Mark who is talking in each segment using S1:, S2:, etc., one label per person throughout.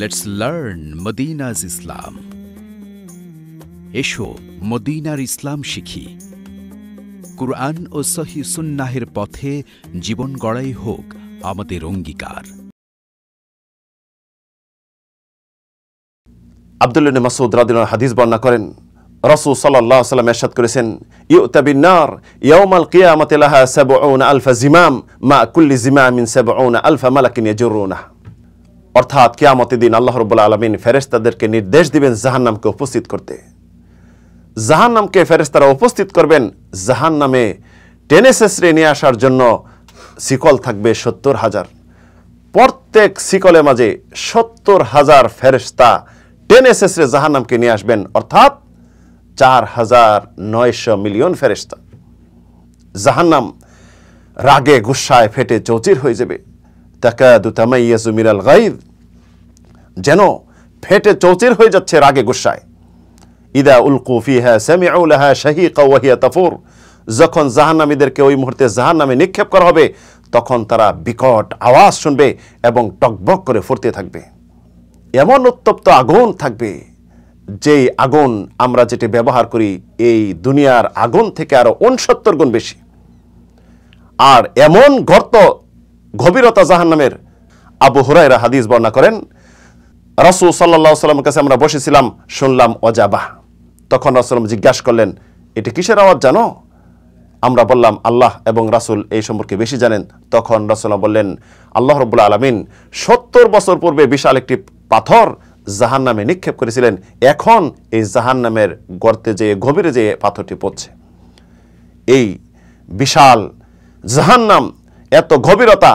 S1: let's learn মদিনাজ ইসলাম এসো মদিনার ইসলাম শিখি কুরআন ও সহি সুন্নাহের পথে জীবন গড়াই হোক আমাদের অঙ্গীকার আবদুল্লিন মাসুদ রাদিন হাদিস বর্ণনা করেন রসুল সাল্লাহ সাল্লাম এরশাদ করেছেন ইউতাবিনার ইয়াউমাল কিয়ামাতে লাহা সাবউনা আলফা জিমাম মা কুল্লি জিমামিন সাবউনা আলফা মালাকিন ইয়াজুরুনা অর্থাৎ কেয়ামতের দিন আল্লাহ রব্বুল্লা আলমিন ফেরেস্তাদেরকে নির্দেশ দিবেন জাহান্নামকে উপস্থিত করতে জাহান্নামকে ফেরেস্তারা উপস্থিত করবেন জাহান্নামে টেনে নিয়ে আসার জন্য শিকল থাকবে সত্তর হাজার প্রত্যেক শিকলে মাঝে সত্তর হাজার ফেরেস্তা টেনে শেষরে জাহান্নামকে নিয়ে আসবেন অর্থাৎ চার হাজার নয়শো মিলিয়ন ফেরেস্তা জাহান্নাম রাগে গুসায় ফেটে চৌচির হয়ে যাবে তাকাদু তামাইয়াজু মিনাল গাইদ যেন ফেটে চৌচের হয়ে যাচ্ছে রাগে গুসায় ইদা উলকু হ্যা সামিউ লাহা শাহিকা ওয়াহিয়া যখন জাহান্নামীদেরকে ওই মুহূর্তে জাহান্নামে নিক্ষেপ করা হবে তখন তারা বিকট আওয়াজ শুনবে এবং টকবক করে ফুরতে থাকবে এমন উত্তপ্ত আগুন থাকবে যেই আগুন আমরা যেটি ব্যবহার করি এই দুনিয়ার আগুন থেকে আরও উনসত্তর গুণ বেশি আর এমন গর্ত গভীরতা জাহান্নামের আবু হুরাইরা হাদিস বর্ণনা করেন রসুল সাল্লা সাল্লামের কাছে আমরা বসেছিলাম শুনলাম অজাবা তখন রসুলাম জিজ্ঞাসা করলেন এটি কিসের আওয়াজ জানো আমরা বললাম আল্লাহ এবং রাসুল এই সম্পর্কে বেশি জানেন তখন রাসুল্লাহ বললেন আল্লাহ রবুল্লা আলমিন সত্তর বছর পূর্বে বিশাল একটি পাথর জাহান নামে নিক্ষেপ করেছিলেন এখন এই জাহান নামের গর্তে যেয়ে গভীরে যেয়ে পাথরটি পড়ছে এই বিশাল জাহান্নাম এত গভীরতা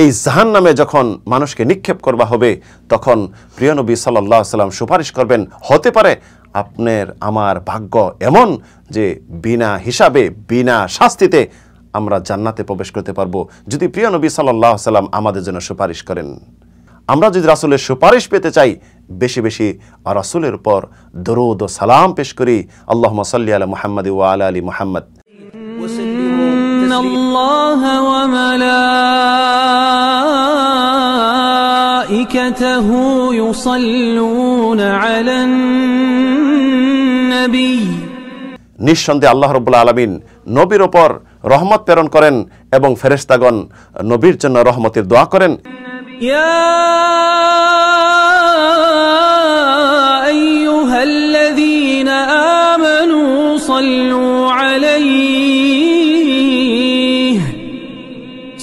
S1: এই জাহান নামে যখন মানুষকে নিক্ষেপ করবা হবে তখন প্রিয়নবী সাল্লাহ সাল্লাম সুপারিশ করবেন হতে পারে আপনার আমার ভাগ্য এমন যে বিনা হিসাবে বিনা শাস্তিতে আমরা জান্নাতে প্রবেশ করতে পারবো যদি প্রিয় নবী সাল্লাহ সাল্লাম আমাদের জন্য সুপারিশ করেন আমরা যদি রাসুলের সুপারিশ পেতে চাই বেশি বেশি রাসুলের উপর দরুদ ও সালাম পেশ করি আল্লাহ সাল্লি আলা মোহাম্মদ ও আলা আলী মোহাম্মদ
S2: إن الله وملائكته يصلون على النبي
S1: নিঃসন্দেহে আল্লাহ রবুল্লা আলমিন নবীর ওপর রহমত প্রেরণ করেন এবং ফেরেস্তাগণ নবীর জন্য রহমতের দোয়া করেন
S2: ইয়া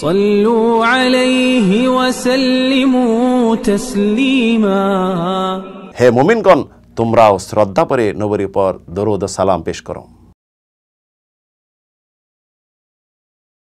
S2: صلوا عليه وسلموا تسليما
S1: هي مؤمنكم تمراو শ্রদ্ধা পরে নবরি পর দরুদ সালাম পেশ করো